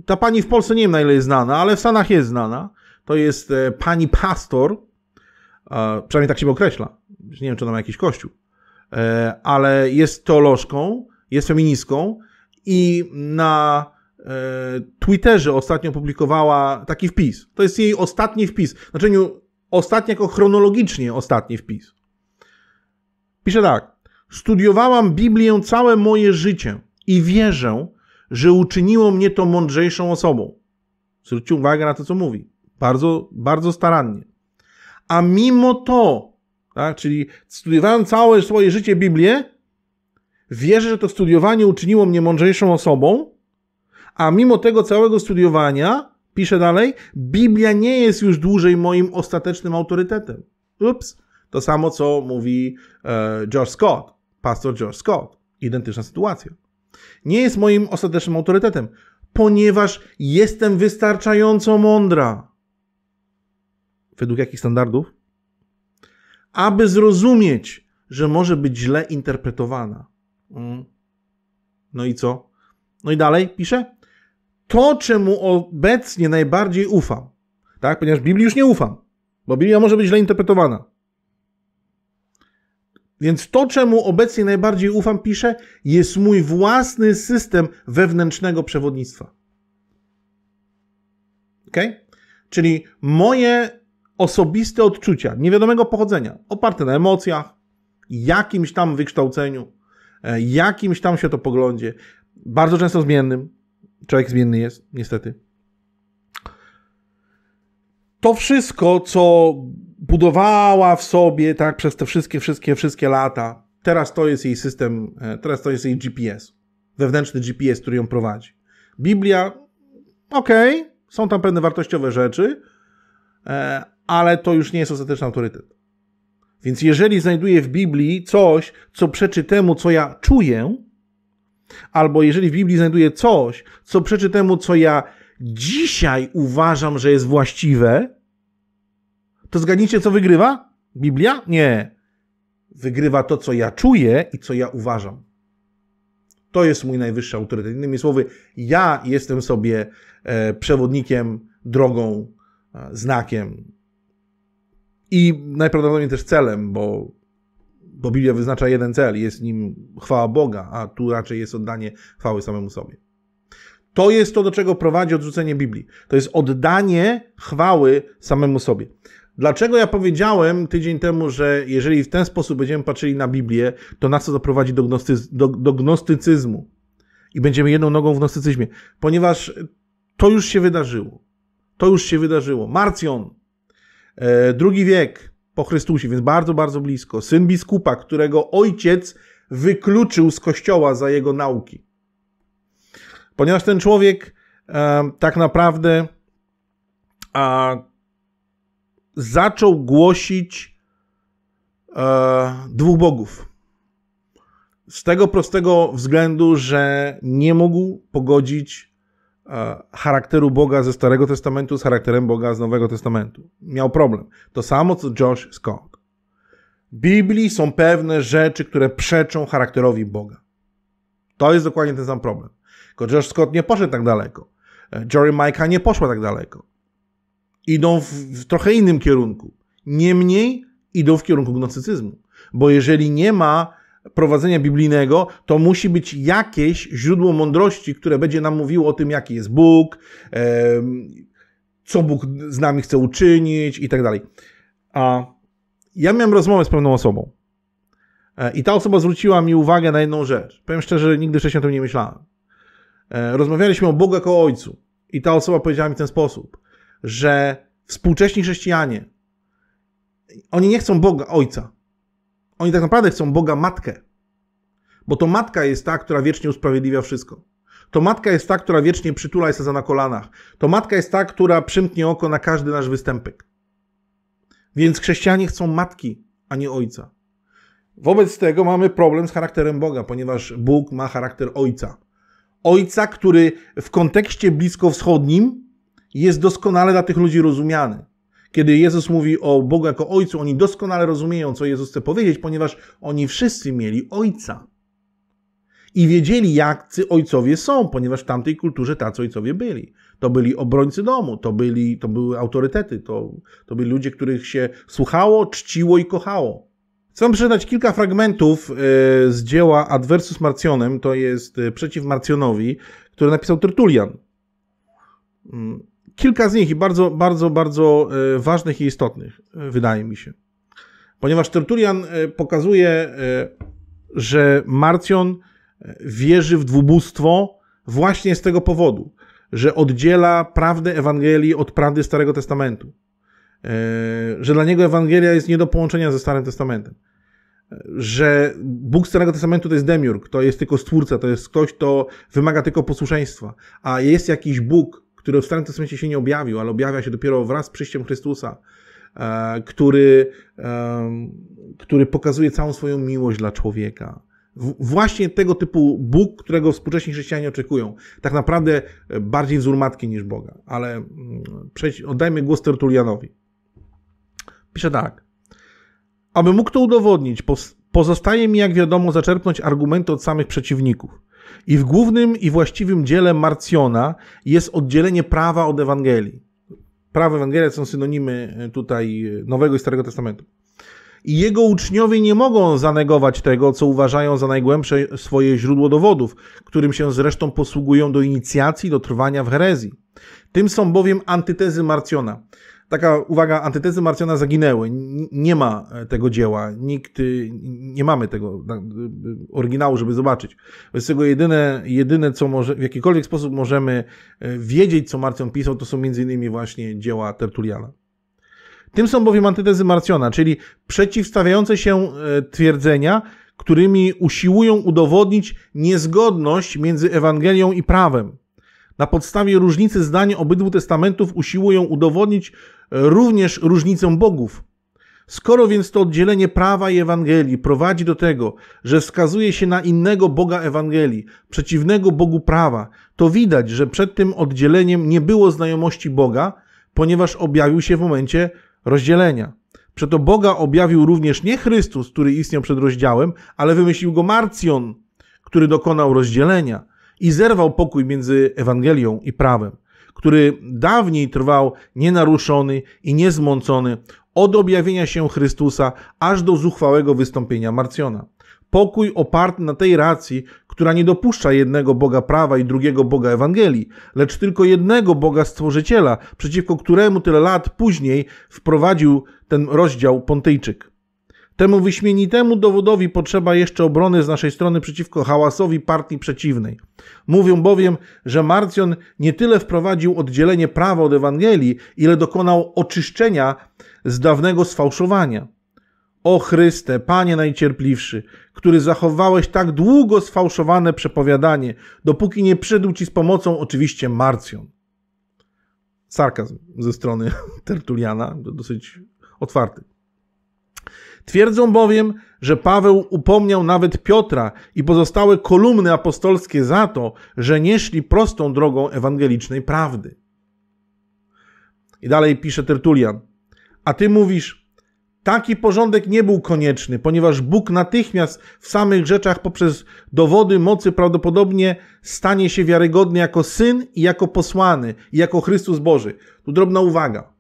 ta pani w Polsce nie wiem na ile jest znana, ale w Stanach jest znana. To jest e, pani pastor, przynajmniej tak się określa. Nie wiem, czy ona ma jakiś kościół, e, ale jest teolożką, jest feministką i na e, Twitterze ostatnio publikowała taki wpis. To jest jej ostatni wpis. W znaczeniu ostatni jako chronologicznie ostatni wpis. Pisze tak. Studiowałam Biblię całe moje życie i wierzę, że uczyniło mnie to mądrzejszą osobą. Zwróćcie uwagę na to, co mówi. Bardzo, bardzo starannie. A mimo to, tak, czyli studiowałem całe swoje życie Biblię, wierzę, że to studiowanie uczyniło mnie mądrzejszą osobą, a mimo tego całego studiowania Pisze dalej, Biblia nie jest już dłużej moim ostatecznym autorytetem. Ups. To samo, co mówi e, George Scott, pastor George Scott. Identyczna sytuacja. Nie jest moim ostatecznym autorytetem, ponieważ jestem wystarczająco mądra. Według jakich standardów? Aby zrozumieć, że może być źle interpretowana. Mm. No i co? No i dalej pisze to, czemu obecnie najbardziej ufam. Tak? Ponieważ Biblii już nie ufam, bo Biblia może być źle interpretowana. Więc to, czemu obecnie najbardziej ufam, pisze, jest mój własny system wewnętrznego przewodnictwa. Ok? Czyli moje osobiste odczucia niewiadomego pochodzenia, oparte na emocjach, jakimś tam wykształceniu, e, jakimś tam światopoglądzie, bardzo często zmiennym, Człowiek zmienny jest, niestety. To wszystko, co budowała w sobie tak przez te wszystkie, wszystkie, wszystkie lata, teraz to jest jej system, e, teraz to jest jej GPS, wewnętrzny GPS, który ją prowadzi. Biblia, okej, okay, są tam pewne wartościowe rzeczy, e, ale to już nie jest ostateczny autorytet. Więc jeżeli znajduję w Biblii coś, co przeczy temu, co ja czuję, Albo jeżeli w Biblii znajduję coś, co przeczy temu, co ja dzisiaj uważam, że jest właściwe, to zgadnijcie, co wygrywa? Biblia? Nie. Wygrywa to, co ja czuję i co ja uważam. To jest mój najwyższy autorytet. Innymi słowy, ja jestem sobie e, przewodnikiem, drogą, e, znakiem i najprawdopodobniej też celem, bo bo Biblia wyznacza jeden cel, jest nim chwała Boga, a tu raczej jest oddanie chwały samemu sobie. To jest to, do czego prowadzi odrzucenie Biblii. To jest oddanie chwały samemu sobie. Dlaczego ja powiedziałem tydzień temu, że jeżeli w ten sposób będziemy patrzyli na Biblię, to nas to doprowadzi do, do, do gnostycyzmu i będziemy jedną nogą w gnostycyzmie, ponieważ to już się wydarzyło. To już się wydarzyło. Marcjon, e, drugi wiek, po Chrystusie, więc bardzo, bardzo blisko. Syn biskupa, którego ojciec wykluczył z kościoła za jego nauki. Ponieważ ten człowiek e, tak naprawdę zaczął głosić e, dwóch bogów. Z tego prostego względu, że nie mógł pogodzić E, charakteru Boga ze Starego Testamentu z charakterem Boga z Nowego Testamentu. Miał problem. To samo co Josh Scott. W Biblii są pewne rzeczy, które przeczą charakterowi Boga. To jest dokładnie ten sam problem. Tylko Josh Scott nie poszedł tak daleko. E, Jory Mike'a nie poszła tak daleko. Idą w, w trochę innym kierunku. Niemniej idą w kierunku gnostycyzmu. Bo jeżeli nie ma prowadzenia biblijnego, to musi być jakieś źródło mądrości, które będzie nam mówiło o tym, jaki jest Bóg, co Bóg z nami chce uczynić i tak dalej. A ja miałem rozmowę z pewną osobą e, i ta osoba zwróciła mi uwagę na jedną rzecz. Powiem szczerze, nigdy wcześniej o tym nie myślałem. E, rozmawialiśmy o Bogu jako Ojcu i ta osoba powiedziała mi w ten sposób, że współcześni chrześcijanie, oni nie chcą Boga, Ojca, oni tak naprawdę chcą Boga matkę. Bo to matka jest ta, która wiecznie usprawiedliwia wszystko. To matka jest ta, która wiecznie przytula Jezusa na kolanach. To matka jest ta, która przymknie oko na każdy nasz występek. Więc chrześcijanie chcą matki, a nie ojca. Wobec tego mamy problem z charakterem Boga, ponieważ Bóg ma charakter ojca. Ojca, który w kontekście bliskowschodnim jest doskonale dla tych ludzi rozumiany. Kiedy Jezus mówi o Bogu jako Ojcu, oni doskonale rozumieją, co Jezus chce powiedzieć, ponieważ oni wszyscy mieli Ojca. I wiedzieli, jacy ojcowie są, ponieważ w tamtej kulturze tacy ojcowie byli. To byli obrońcy domu, to, byli, to były autorytety, to, to byli ludzie, których się słuchało, czciło i kochało. Chcę przeczytać kilka fragmentów e, z dzieła Adversus Marcionem, to jest e, przeciw Marcionowi, który napisał Tertulian. Mm kilka z nich i bardzo, bardzo, bardzo e, ważnych i istotnych, e, wydaje mi się. Ponieważ Tertulian e, pokazuje, że Marcion wierzy w dwubóstwo właśnie z tego powodu, że oddziela prawdę Ewangelii od prawdy Starego Testamentu. Że dla niego Ewangelia jest nie do połączenia ze Starym Testamentem. Że Bóg Starego Testamentu to jest demiurg, to jest tylko stwórca, to jest ktoś, kto wymaga tylko posłuszeństwa. A jest jakiś Bóg, który w Starym Testamencie się nie objawił, ale objawia się dopiero wraz z przyjściem Chrystusa, e, który, e, który pokazuje całą swoją miłość dla człowieka. Właśnie tego typu Bóg, którego współcześni chrześcijanie oczekują. Tak naprawdę e, bardziej wzór matki niż Boga. Ale mm, oddajmy głos Tertulianowi. Pisze tak. Aby mógł to udowodnić, pozostaje mi, jak wiadomo, zaczerpnąć argumenty od samych przeciwników. I w głównym i właściwym dziele Marciona jest oddzielenie prawa od Ewangelii. Prawo Ewangelia są synonimy e, tutaj e, Nowego i Starego Testamentu. I jego uczniowie nie mogą zanegować tego, co uważają za najgłębsze swoje źródło dowodów, którym się zresztą posługują do inicjacji, do trwania w herezji. Tym są bowiem antytezy Marciona taka uwaga, antytezy Marciana zaginęły. Nie ma e, tego dzieła. Nikt, y, nie mamy tego y, y, oryginału, żeby zobaczyć. więc tego jedyne, jedyne co może, w jakikolwiek sposób możemy e, wiedzieć, co Marcion pisał, to są między innymi właśnie dzieła Tertuliana. Tym są bowiem antytezy Marciona, czyli przeciwstawiające się e, twierdzenia, którymi usiłują udowodnić niezgodność między Ewangelią i prawem. Na podstawie różnicy zdań obydwu testamentów usiłują udowodnić również różnicą bogów. Skoro więc to oddzielenie prawa i Ewangelii prowadzi do tego, że wskazuje się na innego Boga Ewangelii, przeciwnego Bogu prawa, to widać, że przed tym oddzieleniem nie było znajomości Boga, ponieważ objawił się w momencie rozdzielenia. Przeto Boga objawił również nie Chrystus, który istniał przed rozdziałem, ale wymyślił go Marcjon, który dokonał rozdzielenia i zerwał pokój między Ewangelią i prawem który dawniej trwał nienaruszony i niezmącony od objawienia się Chrystusa aż do zuchwałego wystąpienia Marciona. Pokój oparty na tej racji, która nie dopuszcza jednego Boga prawa i drugiego Boga Ewangelii, lecz tylko jednego Boga Stworzyciela, przeciwko któremu tyle lat później wprowadził ten rozdział Pontyjczyk. Temu wyśmienitemu dowodowi potrzeba jeszcze obrony z naszej strony przeciwko hałasowi partii przeciwnej. Mówią bowiem, że Marcion nie tyle wprowadził oddzielenie prawa od Ewangelii, ile dokonał oczyszczenia z dawnego sfałszowania. O Chryste, Panie Najcierpliwszy, który zachowałeś tak długo sfałszowane przepowiadanie, dopóki nie przyszedł Ci z pomocą oczywiście Marcjon. Sarkazm ze strony Tertuliana, dosyć otwarty. Twierdzą bowiem, że Paweł upomniał nawet Piotra i pozostałe kolumny apostolskie za to, że nie szli prostą drogą ewangelicznej prawdy. I dalej pisze Tertulian. A ty mówisz, taki porządek nie był konieczny, ponieważ Bóg natychmiast w samych rzeczach poprzez dowody mocy prawdopodobnie stanie się wiarygodny jako syn i jako posłany, i jako Chrystus Boży. Tu drobna uwaga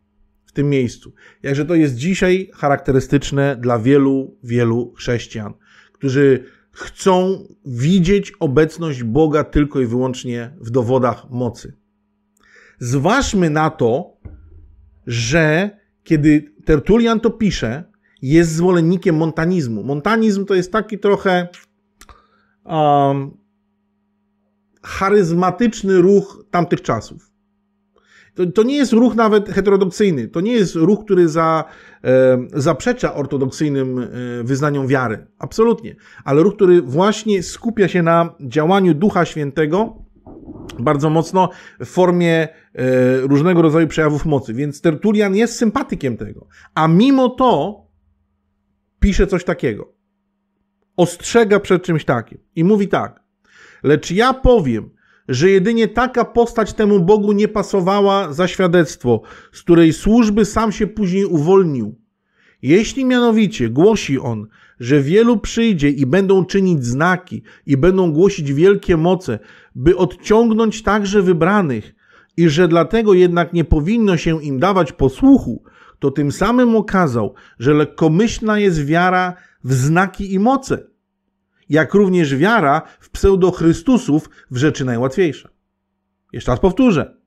tym miejscu. Jakże to jest dzisiaj charakterystyczne dla wielu, wielu chrześcijan, którzy chcą widzieć obecność Boga tylko i wyłącznie w dowodach mocy. Zważmy na to, że kiedy Tertulian to pisze, jest zwolennikiem montanizmu. Montanizm to jest taki trochę um, charyzmatyczny ruch tamtych czasów. To, to, nie jest ruch nawet heterodoksyjny. To nie jest ruch, który za, e, zaprzecza ortodoksyjnym e, wyznaniom wiary. Absolutnie. Ale ruch, który właśnie skupia się na działaniu Ducha Świętego bardzo mocno w formie e, różnego rodzaju przejawów mocy. Więc Tertulian jest sympatykiem tego. A mimo to pisze coś takiego. Ostrzega przed czymś takim. I mówi tak. Lecz ja powiem, że jedynie taka postać temu Bogu nie pasowała za świadectwo, z której służby sam się później uwolnił. Jeśli mianowicie głosi on, że wielu przyjdzie i będą czynić znaki, i będą głosić wielkie moce, by odciągnąć także wybranych, i że dlatego jednak nie powinno się im dawać posłuchu, to tym samym okazał, że lekkomyślna jest wiara w znaki i moce jak również wiara w pseudo w rzeczy najłatwiejsze. Jeszcze raz powtórzę.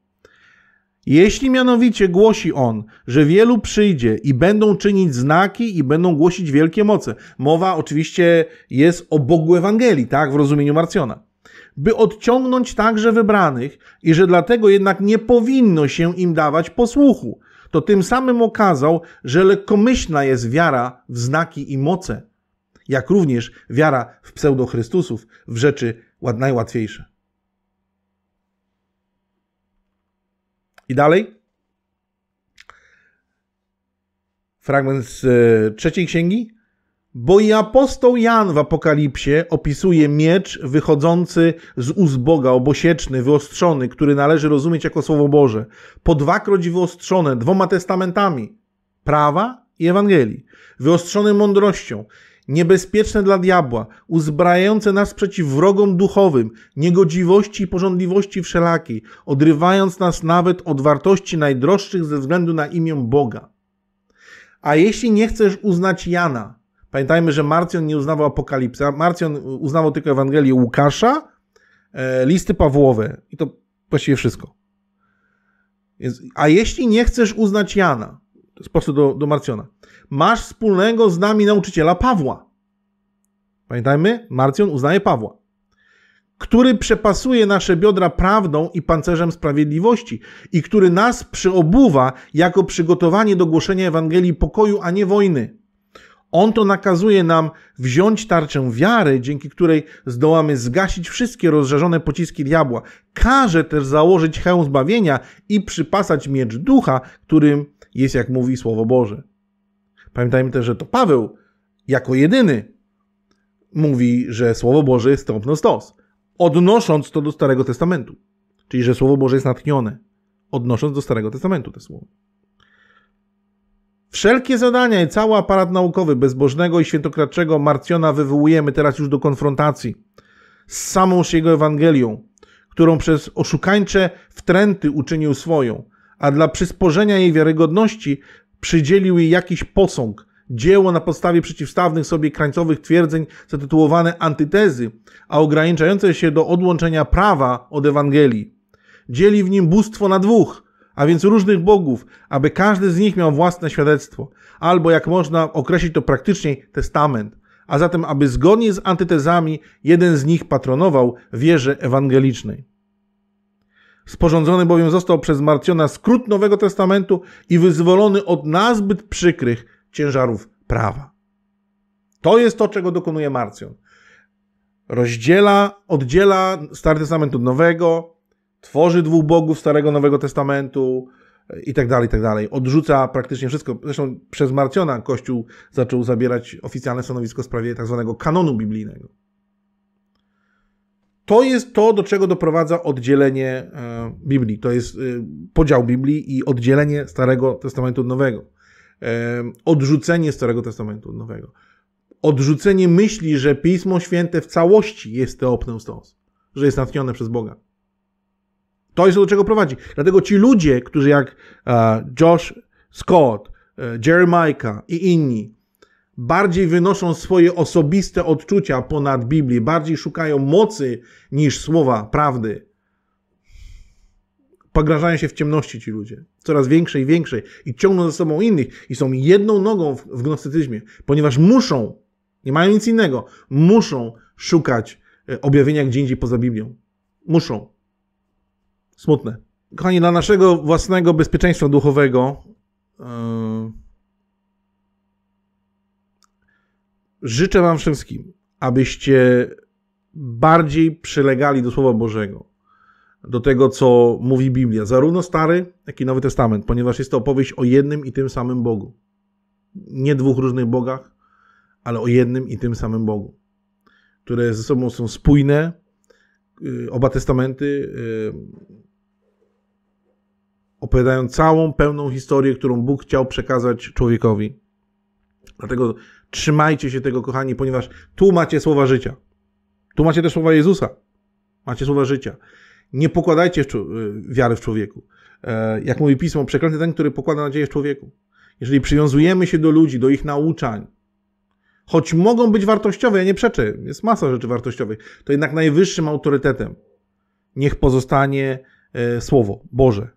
Jeśli mianowicie głosi on, że wielu przyjdzie i będą czynić znaki i będą głosić wielkie moce, mowa oczywiście jest o Bogu Ewangelii, tak, w rozumieniu Marcjona, by odciągnąć także wybranych i że dlatego jednak nie powinno się im dawać posłuchu, to tym samym okazał, że lekkomyślna jest wiara w znaki i moce, jak również wiara w pseudo-Chrystusów, w rzeczy najłatwiejsze. I dalej. Fragment z e, trzeciej księgi. Bo i apostoł Jan w Apokalipsie opisuje miecz wychodzący z uzboga, obosieczny, wyostrzony, który należy rozumieć jako Słowo Boże. Po dwakroć wyostrzone dwoma testamentami prawa i Ewangelii. Wyostrzony mądrością niebezpieczne dla diabła, uzbrajające nas przeciw wrogom duchowym, niegodziwości i porządliwości wszelakiej, odrywając nas nawet od wartości najdroższych ze względu na imię Boga. A jeśli nie chcesz uznać Jana, pamiętajmy, że Marcion nie uznawał Apokalipsa, Marcion uznawał tylko Ewangelię Łukasza, e, listy Pawłowe i to właściwie wszystko. A jeśli nie chcesz uznać Jana, to jest do, do Marcjona, masz wspólnego z nami nauczyciela Pawła. Pamiętajmy, Marcjon uznaje Pawła, który przepasuje nasze biodra prawdą i pancerzem sprawiedliwości i który nas przyobuwa jako przygotowanie do głoszenia Ewangelii pokoju, a nie wojny. On to nakazuje nam wziąć tarczę wiary, dzięki której zdołamy zgasić wszystkie rozżarzone pociski diabła. Każe też założyć hełm zbawienia i przypasać miecz ducha, którym jest jak mówi Słowo Boże. Pamiętajmy też, że to Paweł jako jedyny mówi, że Słowo Boże jest stąpno stos, odnosząc to do Starego Testamentu. Czyli, że Słowo Boże jest natchnione, odnosząc do Starego Testamentu te słowa. Wszelkie zadania i cały aparat naukowy bezbożnego i świętokradczego Marciona wywołujemy teraz już do konfrontacji z samą się jego Ewangelią, którą przez oszukańcze wtręty uczynił swoją, a dla przysporzenia jej wiarygodności przydzielił jej jakiś posąg, dzieło na podstawie przeciwstawnych sobie krańcowych twierdzeń zatytułowane antytezy, a ograniczające się do odłączenia prawa od Ewangelii. Dzieli w nim bóstwo na dwóch, a więc różnych bogów, aby każdy z nich miał własne świadectwo, albo jak można określić to praktycznie testament, a zatem aby zgodnie z antytezami jeden z nich patronował wierze ewangelicznej. Sporządzony bowiem został przez Marciona skrót Nowego Testamentu i wyzwolony od nazbyt przykrych ciężarów prawa. To jest to, czego dokonuje Marcion. Rozdziela, oddziela Stary Testament od Nowego, tworzy dwóch bogów Starego Nowego Testamentu e, i tak dalej, i tak dalej. Odrzuca praktycznie wszystko. Zresztą przez Marciona Kościół zaczął zabierać oficjalne stanowisko w sprawie tak zwanego kanonu biblijnego to jest to, do czego doprowadza oddzielenie e, Biblii. To jest e, podział Biblii i oddzielenie Starego Testamentu od Nowego. E, odrzucenie Starego Testamentu od Nowego. Odrzucenie myśli, że Pismo Święte w całości jest teopneustos, że jest natchnione przez Boga. To jest to, do czego prowadzi. Dlatego ci ludzie, którzy jak Josh Scott, Jeremiah i inni, bardziej wynoszą swoje osobiste odczucia ponad Biblię, bardziej szukają mocy niż słowa prawdy. Pograżają się w ciemności ci ludzie, coraz większej i większej, i ciągną za sobą innych, i są jedną nogą w, w gnostycyzmie, ponieważ muszą, nie mają nic innego, muszą szukać e, objawienia gdzie indziej poza Biblią. Muszą. Smutne. Kochani, dla naszego własnego bezpieczeństwa duchowego, yy życzę Wam wszystkim, abyście bardziej przylegali do Słowa Bożego, do tego, co mówi Biblia, zarówno Stary, jak i Nowy Testament, ponieważ jest to opowieść o jednym i tym samym Bogu. Nie dwóch różnych bogach, ale o jednym i tym samym Bogu, które ze sobą są spójne, y, oba testamenty y, opowiadają całą pełną historię, którą Bóg chciał przekazać człowiekowi. Dlatego Trzymajcie się tego, kochani, ponieważ tu macie słowa życia. Tu macie też słowa Jezusa. Macie słowa życia. Nie pokładajcie y, wiary w człowieku. E, jak mówi pismo, przeklęty ten, który pokłada nadzieję w człowieku. Jeżeli przywiązujemy się do ludzi, do ich nauczań, choć mogą być wartościowe, ja nie przeczę, jest masa rzeczy wartościowych, to jednak najwyższym autorytetem niech pozostanie e, Słowo Boże,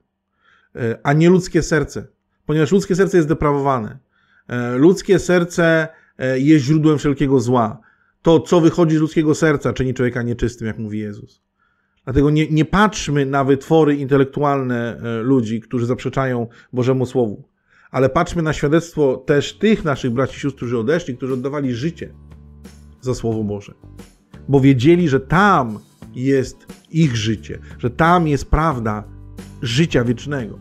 e, a nie ludzkie serce, ponieważ ludzkie serce jest deprawowane. Ludzkie serce E, jest źródłem wszelkiego zła. To, co wychodzi z ludzkiego serca, czyni człowieka nieczystym, jak mówi Jezus. Dlatego nie, nie patrzmy na wytwory intelektualne e, ludzi, którzy zaprzeczają Bożemu Słowu, ale patrzmy na świadectwo też tych naszych braci i sióstr, którzy odeszli, którzy oddawali życie za Słowo Boże, bo wiedzieli, że tam jest ich życie, że tam jest prawda życia wiecznego,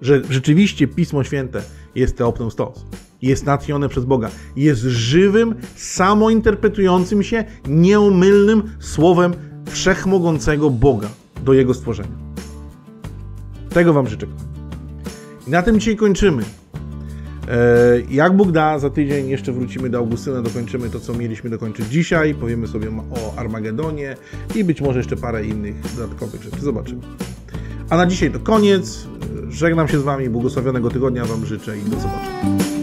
że rzeczywiście Pismo Święte jest teopną stos jest natchnione przez Boga. Jest żywym, samointerpretującym się, nieomylnym słowem wszechmogącego Boga do Jego stworzenia. Tego Wam życzę. I na tym dzisiaj kończymy. E, jak Bóg da, za tydzień jeszcze wrócimy do Augustyna, dokończymy to, co mieliśmy dokończyć dzisiaj, powiemy sobie o Armagedonie i być może jeszcze parę innych dodatkowych rzeczy. Zobaczymy. A na dzisiaj to koniec. E, żegnam się z Wami, błogosławionego tygodnia Wam życzę i do zobaczenia.